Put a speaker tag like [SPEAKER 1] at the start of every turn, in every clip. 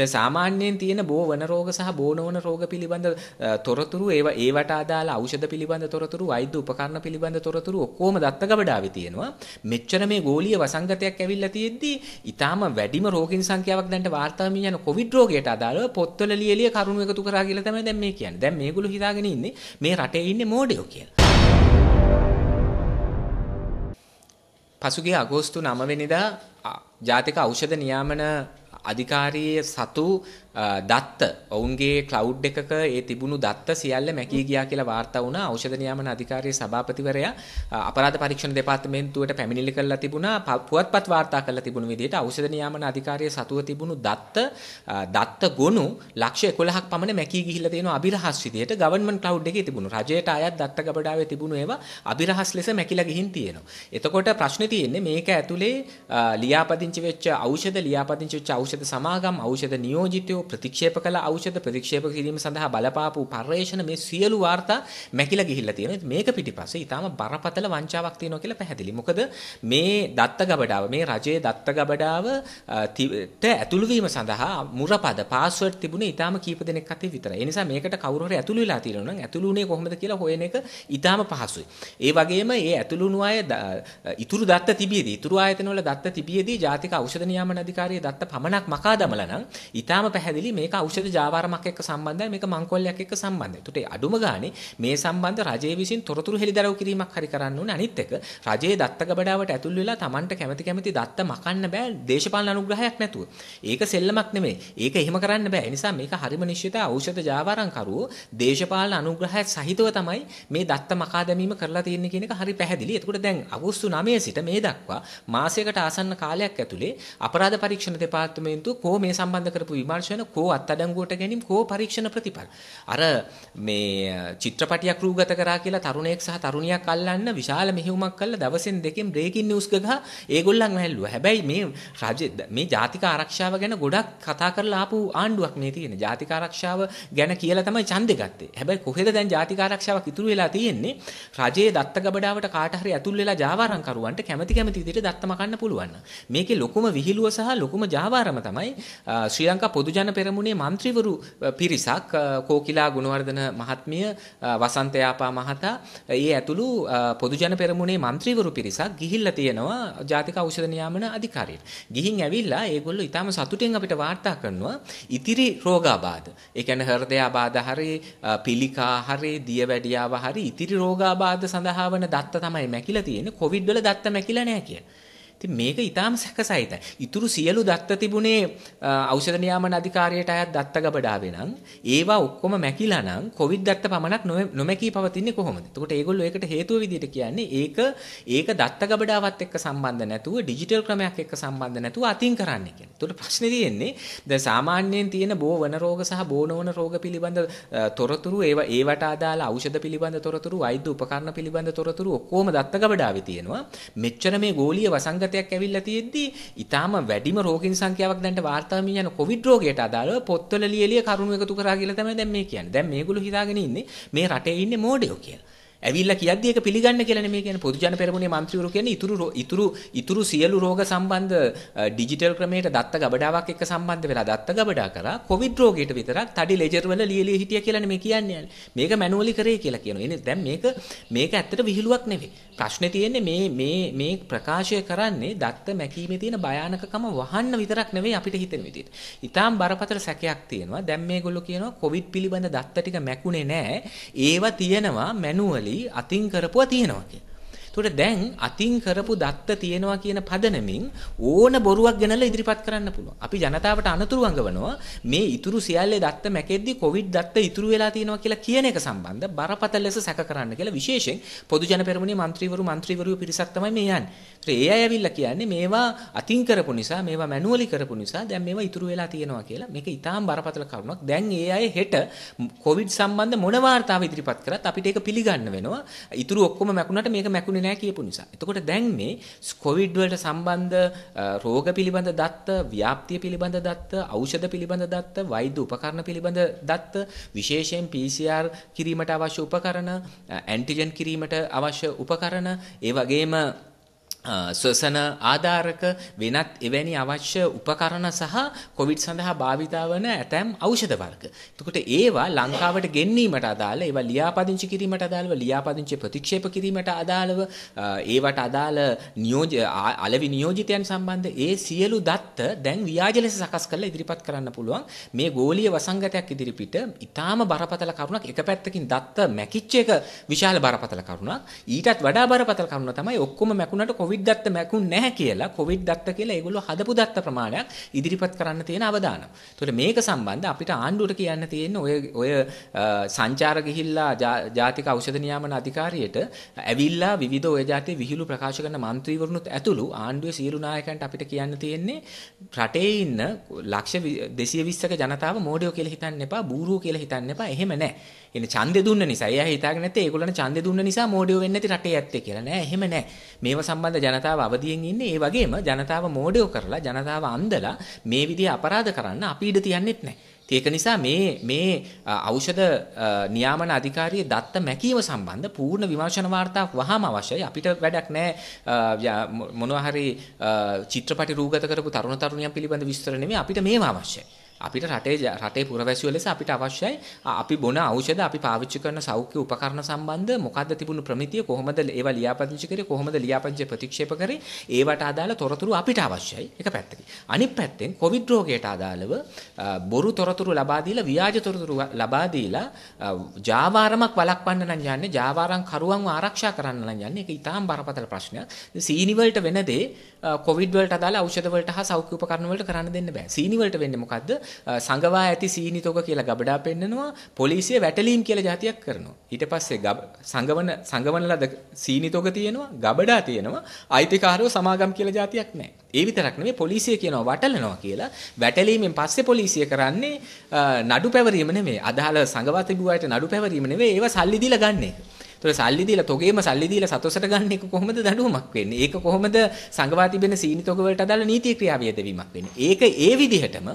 [SPEAKER 1] දැන් සාමාන්‍යයෙන් තියෙන බෝ වන රෝග සහ බෝ නොවන රෝග පිළිබඳ තොරතුරු ඒවා ඒවට අදාළ ඖෂධ පිළිබඳ තොරතුරු වෛද්‍ය උපකරණ පිළිබඳ තොරතුරු ඔක්කොම දත්ත ගබඩාවේ තියෙනවා. මෙච්චර මේ ගෝලීය වසංගතයක් ඇවිල්ලා තියෙද්දි ඊටාම වැඩිම රෝගීන් සංඛ්‍යාවක් දැන්ට වාර්තා වී යන කොවිඩ් රෝගයට අදාළව පොත්වල ලියලිය කරුණු එකතු කරා කියලා තමයි දැන් මේ කියන්නේ. දැන් මේගොල්ලෝ හිතාගෙන ඉන්නේ මේ රටේ ඉන්නේ මෝඩයෝ කියලා. පසුගේ අගෝස්තු නමවෙනිදා ජාතික ඖෂධ නියාමන අධිකාරයේ සතු දත්ත ඔවුන්ගේ කලවුඩ් එකක ඒ තිබුණු දත්ත සියල්ල මැකී ගියා කියලා වාර්තා වුණා ඖෂධ නියාමන අධිකාරියේ සභාපතිවරයා අපරාධ පරීක්ෂණ දෙපාර්තමේන්තුවට පැමිණිලි කරලා තිබුණා පුවත්පත් වාර්තා කරලා තිබුණු විදිහට ඖෂධ නියාමන අධිකාරියේ සතුව තිබුණු දත්ත දත්ත ගොනු ලක්ෂ 11ක් පමණ මැකී ගිහිල්ලා තියෙනවා අභිරහස් විදිහට ගවර්න්මන්ට් කලවුඩ් එකේ තිබුණු රජයට අයත් දත්ත ගබඩාවේ තිබුණු ඒවා අභිරහස් ලෙස මැකිලා ගිහින් තියෙනවා එතකොට ප්‍රශ්නේ තියෙන්නේ මේක ඇතුලේ ලියාපදිංචි වෙච්ච ඖෂධ ලියාපදිංචි වෙච්ච ඖෂධ සමාගම් ඖෂධ නියෝජිතයෝ වෛද්‍යවරු ප්‍රතික්ෂේප කළ ඖෂධ ප්‍රතික්ෂේප කිරීම සඳහා බලපාපු පර්යේෂණ මේ සියලු වාර්තා මැකිලා ගිහිල්ලා තියෙනවා. මේක පිටිපස්සේ ඊටාම බරපතල වංචාවක් තියෙනවා කියලා පැහැදිලි. මොකද මේ දත්ත ගබඩාව මේ රජයේ දත්ත ගබඩාව ට ඇතුළු වීම සඳහා මුරපද පාස්වර්ඩ් තිබුණේ ඊටාම කීප දෙනෙක් අතේ විතරයි. ඒ නිසා මේකට කවුරු හරි ඇතුළු වෙලා තියෙනවා නම් ඇතුළු උනේ කොහොමද කියලා හොයන එක ඊටාම පහසුයි. ඒ වගේම මේ ඇතුළුණු අය ඉතුරු දත්ත තිබියදී ඉතුරු ආයතනවල දත්ත තිබියදී ජාතික ඖෂධ නියාමන අධිකාරියේ දත්ත පමණක් මකා දමලා නම් ඊටාම පැහැදිලි පැහැදිලි මේක ඖෂධ ජාවාරමක් එක්ක සම්බන්ධයි මේක මංකොල්ලයක් එක්ක සම්බන්ධයි. ඒතට අඩුම ගානේ මේ සම්බන්ධ රජයේ විසින් තොරතුරු හෙළිදරව් කිරීමක් හරි කරන්න ඕනේ. අනිත් එක රජයේ දත්ත ගබඩාවට ඇතුල් වෙලා Tamanට කැමති කැමති දත්ත මකන්න බෑ දේශපාලන අනුග්‍රහයක් නැතුව. ඒක සෙල්ලමක් නෙමෙයි. ඒක එහෙම කරන්න බෑ. ඒ නිසා මේක හරිම නිශ්චිත ඖෂධ ජාවාරම්කරුවෝ දේශපාලන අනුග්‍රහය සහිතව තමයි මේ දත්ත මකා දැමීම කරලා තියෙන්නේ කියන එක හරි පැහැදිලි. එතකොට දැන් අගෝස්තු 9 සිට මේ දක්වා මාසයකට ආසන්න කාලයක් ඇතුලේ අපරාධ පරීක්ෂණ දෙපාර්තමේන්තුව කෝ මේ සම්බන්ධ කරපු විමර්ශන ප්‍රතිඵල කෝ අත්අඩංගුවට ගැනීම කෝ පරීක්ෂණ ප්‍රතිඵල. අර මේ චිත්‍රපටියක් රූගත කරා කියලා තරුණයෙක් සහ තරුණියක් අල්ලන්න විශාල මෙහෙයුමක් කළා දවසෙන් දෙකෙන් බ්‍රේකින් නිවුස් ගහ ඒගොල්ලන් වැහැල්ලුවා. හැබැයි මේ රාජ්‍ය මේ ජාතික ආරක්ෂාව ගැන ගොඩක් කතා කරලා ආපු ආණ්ඩුවක් මේ තියෙන. ජාතික ආරක්ෂාව ගැන කියලා තමයි ඡන්දෙ ගත්තේ. හැබැයි කොහෙද දැන් ජාතික ආරක්ෂාවක් ඉතුරු වෙලා තියෙන්නේ? රජයේ දත්ත ගබඩාවට කාට හරි ඇතුල් වෙලා ජාවාරම් කරුවන්ට කැමැති කැමැති විදිහට දත්තම ගන්න පුළුවන්. මේකේ ලොකුම විහිළුව සහ ලොකුම ජාවාරම තමයි ශ්‍රී ලංකා පොදු ජන යාපන පෙරමුණේ മന്ത്രിවරු පිරිසක් කෝකිලා ගුණවර්ධන මහත්මිය වසන්ත යාපා මහතා ඒ ඇතුළු පොදුජන පෙරමුණේ മന്ത്രിවරු පිරිසක් ගිහිල්ලා තියෙනවා ජාතික ඖෂධ නියාමන අධිකාරියට. ගිහින් ඇවිල්ලා ඒගොල්ලෝ ඊටම සතුටින් අපිට වාර්තා කරනවා ඉතිරි රෝගාබාධ. ඒ කියන්නේ හෘදය ආබාධ හරි පිළිකා හරි දියවැඩියාව හරි ඉතිරි රෝගාබාධ සඳහා වන දත්ත තමයි මැකිලා තියෙන්නේ. කොවිඩ් වල දත්ත මැකිලා නැහැ කියලා. ඉතින් මේක ඊටාම සැකසහිතයි. ඉතුරු සියලු දත්ත තිබුණේ ඖෂධ නියාමන අධිකාරියට අයත් දත්ත ගබඩාවේ නම් ඒවා ඔක්කොම මැකිලා නම් කොවිඩ් දත්ත පමණක් නොමැකී පවතින්නේ කොහොමද? එතකොට ඒගොල්ලෝ ඒකට හේතුව විදිහට කියන්නේ ඒක ඒක දත්ත ගබඩාවත් එක්ක සම්බන්ධ නැතුව ඩිජිටල් ක්‍රමයක් එක්ක සම්බන්ධ නැතුව අතින් කරන්නේ කියන්නේ. එතකොට ප්‍රශ්නේ තියෙන්නේ දැන් සාමාන්‍යයෙන් තියෙන බෝවන රෝග සහ බෝනෝන රෝග පිළිබඳ තොරතුරු ඒවා ඒවට අදාළ ඖෂධ පිළිබඳ තොරතුරු වෛද්‍ය උපකරණ පිළිබඳ තොරතුරු ඔක්කොම දත්ත ගබඩාවේ තියෙනවා. මෙච්චර මේ ගෝලීය වසංගත සුප්‍රතියක් ඇවිල්ලා තියෙද්දි ඊටාම වැඩිම රෝගීන් සංඛ්‍යාවක් දැන්ට වාර්තා මේ යන කොවිඩ් රෝගයට අදාළව පොත්වල ලියලිය කරුණු එකතු කරා කියලා තමයි දැන් මේ කියන්නේ. දැන් මේගොල්ලෝ හිතාගෙන ඉන්නේ මේ රටේ ඉන්නේ මෝඩයෝ කියලා. ඇවිල්ලා කියද්දි ඒක පිළිගන්න කියලා නෙමෙයි කියන්නේ පොදුජන පෙරමුණේ മന്ത്രിවරු කියන්නේ ඉතුරු ඉතුරු ඉතුරු සියලු රෝග සම්බන්ධ ඩිජිටල් ක්‍රමයට දත්ත ගබඩාවක් එක්ක සම්බන්ධ වෙලා දත්ත ගබඩා කරා කොවිඩ් රෝගයට විතරක් තඩි ලෙජර් වල ලියලී හිටිය කියලා නෙමෙයි කියන්නේ. මේක මැනුවලි කරේ කියලා කියනවා. එනේ දැන් මේක මේක ඇත්තට විහිළුවක් නෙවෙයි. ප්‍රශ්නේ තියෙන්නේ මේ මේ මේ ප්‍රකාශය කරන්නේ දත්ත මැකීමේ තියෙන භයානකකම වහන්න විතරක් නෙවෙයි අපිට හිතෙන විදිහට. ඊටාම් බරපතල සැකයක් තියෙනවා. දැන් මේගොල්ලෝ කියනවා කොවිඩ් පිළිබඳ දත්ත ටික මැකුනේ නැහැ. ඒවා තියෙනවා මැනුවලි අතින් කරපුවා තියෙනවා කිය. එතකොට දැන් අතින් කරපු දත්ත තියෙනවා කියන පදනමින් ඕන බොරුවක් ගණනලා ඉදිරිපත් කරන්න පුළුවන්. අපි ජනතාවට අනතුරු අඟවනවා මේ ඉතුරු සියල්ලේ දත්ත මැකෙද්දී කොවිඩ් දත්ත ඉතුරු වෙලා තියෙනවා කියලා කියන එක සම්බන්ධ බරපතල ලෙස සැක කරන්න කියලා විශේෂයෙන් පොදු ජන පෙරමුණේ මන්ත්‍රීවරු මන්ත්‍රීවරු පිරිසක් තමයි මේ යන්නේ. ඒ අය ඇවිල්ලා කියන්නේ මේවා අතින් කරපු නිසා මේවා මැනුවලි කරපු නිසා දැන් මේවා ඉතුරු වෙලා තියෙනවා කියලා මේක ඊටාම් බරපතල කරුණක්. දැන් ඒ අය හෙට කොවිඩ් සම්බන්ධ මොන වාර්තාව ඉදිරිපත් කරත් අපිට ඒක පිළිගන්න වෙනවා. ඉතුරු ඔක්කොම මැකුණට මේක මැකුණේ පැහැදුනේ නැහැ කියපු නිසා. එතකොට දැන් මේ කොවිඩ් වලට සම්බන්ධ රෝග පිළිබඳ දත්ත, ව්‍යාප්තිය පිළිබඳ දත්ත, ඖෂධ පිළිබඳ දත්ත, වෛද්‍ය උපකරණ පිළිබඳ දත්ත, විශේෂයෙන් PCR කිරීමට අවශ්‍ය උපකරණ, ඇන්ටිජන් කිරීමට අවශ්‍ය උපකරණ, ඒ වගේම ස්වසන ආධාරක වෙනත් එවැනි අවශ්‍ය උපකරණ සහ කොවිඩ් සඳහා භාවිතා වන ඇතැම් ඖෂධ වර්ග. එතකොට ඒවා ලංකාවට ගෙන්වීමට අදාළ ඒවා ලියාපදිංචි කිරීමට අදාළව ලියාපදිංචි ප්‍රතික්ෂේප කිරීමට අදාළව ඒවට අදාළ නියෝජ අලවි නියෝජිතයන් සම්බන්ධ ඒ සියලු දත්ත දැන් ව්‍යාජ ලෙස සකස් කරලා ඉදිරිපත් කරන්න පුළුවන්. මේ ගෝලීය වසංගතයක් ඉදිරිපිට ඊටාම බරපතල කරුණක් එක පැත්තකින් දත්ත මැකිච්ච එක විශාල බරපතල කරුණක්. ඊටත් වඩා බරපතල කරුණ තමයි ඔක්කොම මැකුණට කොවිඩ් දත්ත මැකුන් නැහැ කියලා කොවිඩ් දත්ත කියලා ඒගොල්ලෝ හදපු දත්ත ප්‍රමාණයක් ඉදිරිපත් කරන්න තියෙන අවදානම. ඒතකොට මේක සම්බන්ධ අපිට ආණ්ඩුවට කියන්න තියෙන ඔය ඔය සංචාර ගිහිල්ලා ජාතික ඖෂධ නියාමන අධිකාරියට ඇවිල්ලා විවිධ ඔය જાතිය විහිළු ප්‍රකාශ කරන മന്ത്രിවරුනුත් ඇතුළු ආණ්ඩුවේ සියලු නායකයන්ට අපිට කියන්න තියෙන්නේ රටේ ඉන්න ලක්ෂ 220ක ජනතාව මෝඩයෝ කියලා හිතන්න එපා බූරුවෝ කියලා හිතන්න එපා එහෙම නැහැ. එන ඡන්දේ දුන්න නිසා එයා හිතාගෙන නැත්තේ ඒගොල්ලන් ඡන්දේ දුන්න නිසා මෝඩයෝ වෙන්නේ නැති රටේ ඇත්තේ කියලා නෑ එහෙම නෑ මේව සම්බන්ධ ජනතාව අවදියෙන් ඉන්නේ ඒ වගේම ජනතාව මෝඩයෝ කරලා ජනතාව අන්දලා මේ විදිහ අපරාධ කරන්න අපි ඉඩ තියන්නෙත් නෑ ඒක නිසා මේ මේ ඖෂධ නියාමන අධිකාරියේ දත්ත මැකීම සම්බන්ධ පූර්ණ විමර්ශන වාර්තාවක් වහාම අවශ්‍යයි. අපිට වැඩක් නැහැ මොනවා හරි චිත්‍රපටි රූගත කරපු තරුණ තරුණියන් පිළිබඳ විස්තර නෙමෙයි අපිට මේවා අවශ්‍යයි. අපිට රටේ රටේ පුරවැසියෝ ලෙස අපිට අවශ්‍යයි අපි බොන ඖෂධ අපි පාවිච්චි කරන සෞඛ්‍ය උපකරණ සම්බන්ධ මොකද්ද තිබුණු ප්‍රමිතිය කොහොමද ඒවා ලියාපදිංචි කරේ කොහොමද ලියාපදිංචි ප්‍රතික්ෂේප කරේ ඒවට අදාළ තොරතුරු අපිට අවශ්‍යයි එක පැත්තකින් අනිත් පැත්තෙන් කොවිඩ් රෝගයට අදාළව බොරු තොරතුරු ලබා දීලා ව්‍යාජ තොරතුරු ලබා දීලා ජාවාරමක් වළක්වන්න නම් යන්නේ ජාවාරම් කරුවන්ව ආරක්ෂා කරන්න නම් යන්නේ ඒක ඊටාම් බරපතල ප්‍රශ්නයක් සීනි වලට වෙන දේ කොවිඩ් වලට අදාළ ඖෂධ වලට හා සෞඛ්‍ය උපකරණ වලට කරන්න දෙන්න බෑ සීනි වලට වෙන්නේ මොකද්ද සංගවා ඇති සීනිතෝක කියලා ගබඩා පෙන්නනවා පොලිසිය වැටලීම් කියලා જાතියක් කරනවා. ඊට පස්සේ සංගවන සංගවන ලද සීනිතෝක තියෙනවා ගබඩා තියෙනවා අයිතිකාරව සමාගම් කියලා જાතියක් නැහැ. ඒ විතරක් නෙමෙයි පොලිසිය කියනවා වටලනවා කියලා වැටලීමෙන් පස්සේ පොලිසිය කරන්නේ නඩු පැවරීම නෙමෙයි අදාළ සංගවා තිබුවාට නඩු පැවරීම නෙමෙයි ඒව සල්ලි දීලා ගන්න එක. ඒතර සල්ලි දීලා තොගේම සල්ලි දීලා සතොසට ගන්න එක කොහොමද දඬුවමක් වෙන්නේ? ඒක කොහොමද සංගවා තිබෙන සීනි තොග වලට අදාළ නීති ක්‍රියාවේදවීමක් වෙන්නේ? ඒක ඒ විදිහටම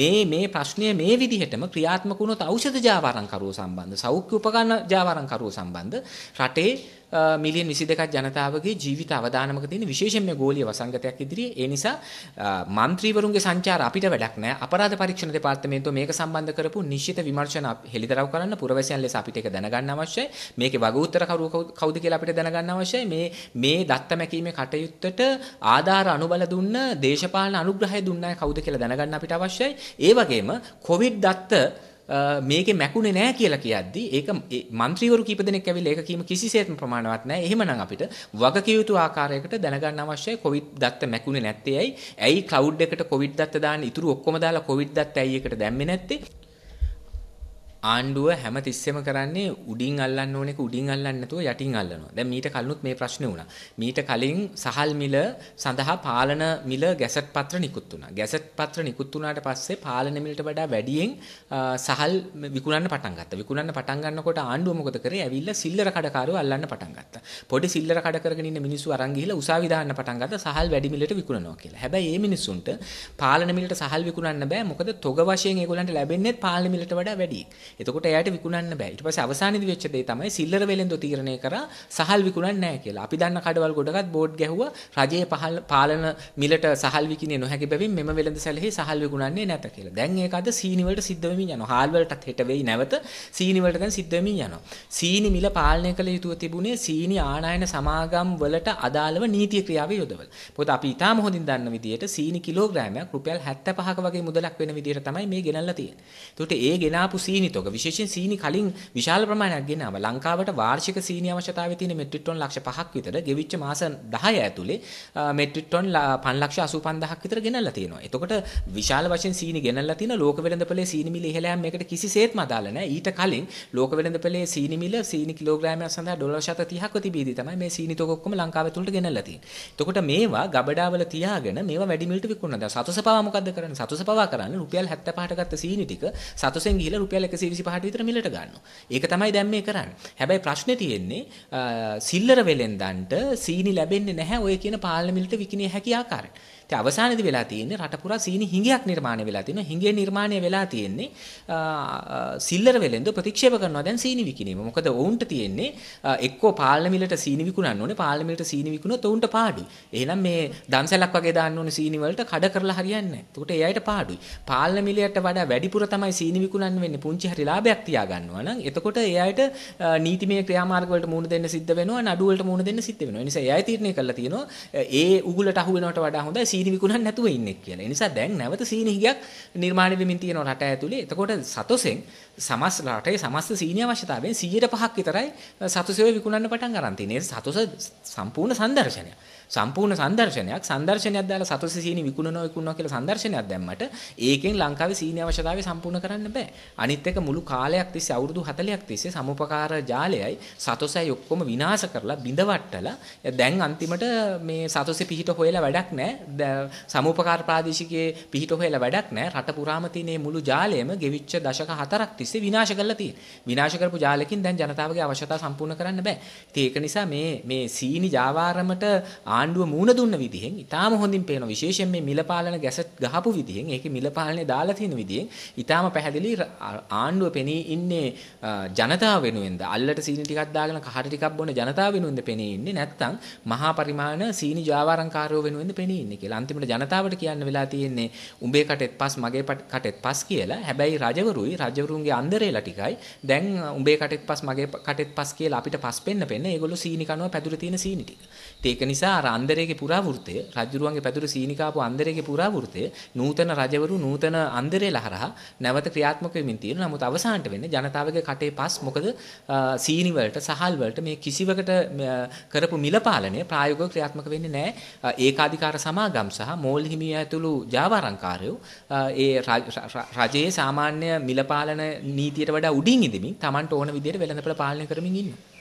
[SPEAKER 1] මේ මේ ප්‍රශ්නය මේ විදිහටම ක්‍රියාත්මක වුණොත් ඖෂධ ජාවාරම්කරුවෝ සම්බන්ධ, සෞඛ්‍ය උපකරණ ජාවාරම්කරුවෝ සම්බන්ධ රටේ මිලියන් 22ක් ජනතාවගේ ජීවිත අවදානමක තියෙන විශේෂයෙන් මේ ගෝලීය වසංගතයක් ඉදිරියේ. ඒ නිසා മന്ത്രിවරුන්ගේ සංචාර අපිට වැඩක් නෑ. අපරාධ පරීක්ෂණ දෙපාර්තමේන්තුව මේක සම්බන්ධ කරපු නිශ්චිත විමර්ශන හෙළිදරව් කරන්න පුරවැසියන් ලෙස අපිට ඒක දැනගන්න අවශ්‍යයි. මේකේ වගඋත්තර කවුරු කවුද කියලා අපිට දැනගන්න අවශ්‍යයි. මේ මේ දත්ත මැකීමේ කටයුත්තට ආධාර අනුබල දුන්න දේශපාලන අනුග්‍රහය දුන්න අය කවුද කියලා දැනගන්න අපිට අවශ්‍යයි. ඒ වගේම කොවිඩ් දත්ත මේකේ මැකුණේ නැහැ කියලා කියද්දි ඒක മന്ത്രിවරු කීප දෙනෙක් ඇවිල්ලා ඒක කීම කිසිසේත්ම ප්‍රමාණවත් නැහැ. එහෙමනම් අපිට වගකිය යුතු ආකාරයකට දැනගන්න අවශ්‍යයි කොවිඩ් දත්ත මැකුණේ නැත්තේ ඇයි? ඇයි ක්ලවුඩ් එකට කොවිඩ් දත්ත දාන්න ඉතුරු ඔක්කොම දාලා කොවිඩ් දත්ත ඇයි එකට දැම්මේ නැත්තේ? ආණ්ඩුව හැම තිස්සෙම කරන්නේ උඩින් අල්ලන්න ඕන එක උඩින් අල්ලන්න නැතුව යටින් අල්ලනවා. දැන් මීට කලිනුත් මේ ප්‍රශ්නේ වුණා. මීට කලින් සහල් මිල සඳහා පාලන මිල ගැසට් පත්‍ර නිකුත් වුණා. ගැසට් පත්‍ර නිකුත් වුණාට පස්සේ පාලන මිලට වඩා වැඩියෙන් සහල් විකුණන්න පටන් ගත්තා. විකුණන්න පටන් ගන්නකොට ආණ්ඩුව මොකද කරේ? ඇවිල්ලා සිල්ලර කඩකාරයෝ අල්ලන්න පටන් ගත්තා. පොඩි සිල්ලර කඩ කරගෙන ඉන්න මිනිස්සු අරන් ගිහිල්ලා උසාවි දාන්න පටන් ගත්තා සහල් වැඩි මිලට විකුණනවා කියලා. හැබැයි මේ මිනිස්සුන්ට පාලන මිලට සහල් විකුණන්න බෑ. මොකද තොග වශයෙන් ඒගොල්ලන්ට ලැබෙන්නේ පාලන මිලට වඩා වැඩියි. එතකොට එයාට විකුණන්න බෑ. ඊට පස්සේ අවසානයේදී වෙච්ච දේ තමයි සිල්ලර වෙලෙන්දෝ තීරණය කරා සහල් විකුණන්නේ නැහැ කියලා. අපි දන්න කඩවල් ගොඩකත් බෝඩ් ගැහුවා රජයේ පාලන මිලට සහල් විකිණිය නොහැකි බැවින් මෙම වෙළඳ සැලෙහි සහල් විකුණන්නේ නැත කියලා. දැන් ඒක අද සීනි වලට සිද්ධ වෙමින් යනවා. හාල් වලටත් හෙට වෙයි නැවත සීනි වලට දැන් සිද්ධ වෙමින් යනවා. සීනි මිල පාලනය කළ යුතුව තිබුණේ සීනි ආනයන සමාගම් වලට අදාළව නීතිය ක්‍රියාව යොදවල. මොකද අපි ඊටාම හොඳින් දන්න විදිහට සීනි කිලෝග්‍රෑමයක් රුපියල් 75ක වගේ මුදලක් වෙන විදිහට තමයි මේ ගෙනල්ලා තියෙන්නේ. ඒකට ඒ ගෙනාපු සීනි තොග විශේෂයෙන් සීනි කලින් විශාල ප්‍රමාණයක් ගෙනාවා. ලංකාවට වාර්ෂික සීනි අවශ්‍යතාවය තියෙන මෙට්‍රික් ටොන් ලක්ෂ 5ක් විතර ගෙවිච්ච මාස 10 ඇතුලේ මෙට්‍රික් ටොන් 585000ක් විතර ගෙනල්ලා තියෙනවා. එතකොට විශාල වශයෙන් සීනි ගෙනල්ලා තියෙන ලෝක වෙළඳපොලේ සීනි මිල ඉහළ යාම මේකට කිසිසේත්ම අදාළ නැහැ. ඊට කලින් ලෝක වෙළඳපොලේ සීනි මිල සීනි කිලෝග්‍රෑමයක් සඳහා ඩොලර් 730ක් තිබීදී තමයි මේ සීනි තොග ඔක්කොම ලංකාව ඇතුළට ගෙනල්ලා තියෙන්නේ. එතකොට මේවා ගබඩාවල තියාගෙන මේවා වැඩි මිලට විකුණනවා. දැන් සතුස පවා මොකද්ද කරන්නේ? සතුස පවා කරන්නේ රුපියල් 75ට ගත්ත සීනි ටික සතුසෙන් ගිහිල්ලා රුපියල් 100 125ට විතර මිලට ගන්නවා. ඒක තමයි දැන් මේ කරන්නේ. හැබැයි ප්‍රශ්නේ තියෙන්නේ සිල්ලර වෙලෙන්දන්ට සීනි ලැබෙන්නේ නැහැ ඔය කියන පාලන මිලට විකිණිය හැකි ආකාරයට. ඉතින් අවසානයේදී වෙලා තියෙන්නේ රට පුරා සීනි හිඟයක් නිර්මාණය වෙලා තිනවා. හිඟේ නිර්මාණය වෙලා තියෙන්නේ සිල්ලර වෙලෙන්ද ප්‍රතික්ෂේප කරනවා දැන් සීනි විකිණීම. මොකද ඔවුන්ට තියෙන්නේ එක්කෝ පාලන මිලට සීනි විකුණන්න ඕනේ. පාලන මිලට සීනි විකුණුවොත් ඔවුන්ට පාඩුයි. එහෙනම් මේ දම්සැලක් වගේ දාන්න ඕනේ සීනි වලට කඩ කරලා හරියන්නේ නැහැ. එතකොට ඒ අයට පාඩුයි. පාලන මිලයට වඩා වැඩිපුර තමයි සීනි විකුණන්න වෙන්නේ. පුංචි හරි ලාභයක් තියාගන්නවා නම් එතකොට ඒ අයට නීතිමය ක්‍රියාමාර්ග වලට මුහුණ දෙන්න සිද්ධ වෙනවා. නඩු වලට මුහුණ දෙන්න සිද්ධ වෙනවා. ඒ නිසා ඒ අය තීරණය කරලා තියෙනවා ඒ උගුලට අහු වෙනවට වඩා හොඳයි සීනි විකුණන්න නැතුව ඉන්නෙක් කියලා. ඒ නිසා දැන් නැවත සීනි හිගයක් නිර්මාණය වෙමින් තියෙනවා රට ඇතුලේ. එතකොට සතොසෙන් සමස් රටේ සමස්ත සීනි අවශ්‍යතාවයෙන් 105ක් විතරයි සතොසෙව විකුණන්න පටන් ගන්න තියෙන්නේ. සතොස සම්පූර්ණ සංදර්ශනයක්. සම්පූර්ණ සංදර්ශනයක් සංදර්ශනයක් දාලා සතස සීනි විකුණනවා විකුණනවා කියලා සංදර්ශනයක් දැම්මට ඒකෙන් ලංකාවේ සීනි අවශ්‍යතාවය සම්පූර්ණ කරන්න බෑ. අනිත් එක මුළු කාලයක් තිස්සේ අවුරුදු 40ක් තිස්සේ සමුපකාර ජාලයයි සතසයි ඔක්කොම විනාශ කරලා බිඳවට්ටලා දැන් අන්තිමට මේ සතසේ පිහිට හොයලා වැඩක් නැහැ. සමුපකාර ප්‍රාදේශිකයේ පිහිට හොයලා වැඩක් නැහැ. රට පුරාම තියෙන මුළු ජාලයම ගෙවිච්ච දශක හතරක් තිස්සේ විනාශ කරලා තියෙනවා. විනාශ කරපු ජාලකින් දැන් ජනතාවගේ අවශ්‍යතා සම්පූර්ණ කරන්න බෑ. ඉතින් ඒක නිසා මේ මේ සීනි ජාවාරමට ආණ්ඩුව මූණ දුන්න විදිහෙන් ඊටාම හොඳින් පේන විශේෂයෙන් මේ මිලපාලන ගැස ගහපු විදිහෙන් ඒකේ මිලපාලනේ දාලා තියෙන විදිහෙන් ඊටාම පැහැදිලි ආණ්ඩුව පෙනී ඉන්නේ ජනතාව වෙනුවෙන්ද අල්ලට සීනි ටිකක් දාගෙන කහට ටිකක් බොන ජනතාව වෙනුවෙන්ද පෙනී ඉන්නේ නැත්නම් මහා පරිමාණ සීනි ජාවාරංකාරයෝ වෙනුවෙන්ද පෙනී ඉන්නේ කියලා අන්තිමට ජනතාවට කියන්න වෙලා තියෙන්නේ උඹේ කටෙත් පස් මගේ කටෙත් පස් කියලා හැබැයි රජවරුයි රජවරුන්ගේ අන්දරේලා ටිකයි දැන් උඹේ කටෙත් පස් මගේ කටෙත් පස් කියලා අපිට පස් පෙන්න පෙන්න ඒගොල්ලෝ සීනි කනවා පැදුරේ තියෙන සීනි ටික ඒක නිසා අන්දරයේ පුරාවෘත්තය රජුරුවන්ගේ පැදුර සීනිකාපු අන්දරයේ පුරාවෘත්තය නූතන රජවරු නූතන අන්දරේ ලහරහා නැවත ක්‍රියාත්මක වෙමින් තියෙන නමුත් අවසානට වෙන්නේ ජනතාවගේ කටේ පස් මොකද සීනි වලට සහල් වලට මේ කිසිවකට කරපු මිලපාලනය ප්‍රායෝගිකව ක්‍රියාත්මක වෙන්නේ නැහැ ඒකාධිකාර සමාගම් සහ මෝල් හිමි ඇතුළු ජාවාරංකාරයෝ ඒ රජයේ සාමාන්‍ය මිලපාලන නීතියට වඩා උඩින් ඉදමින් Tamanට ඕන විදිහට වෙළඳපොළ පාලනය කරමින් ඉන්නවා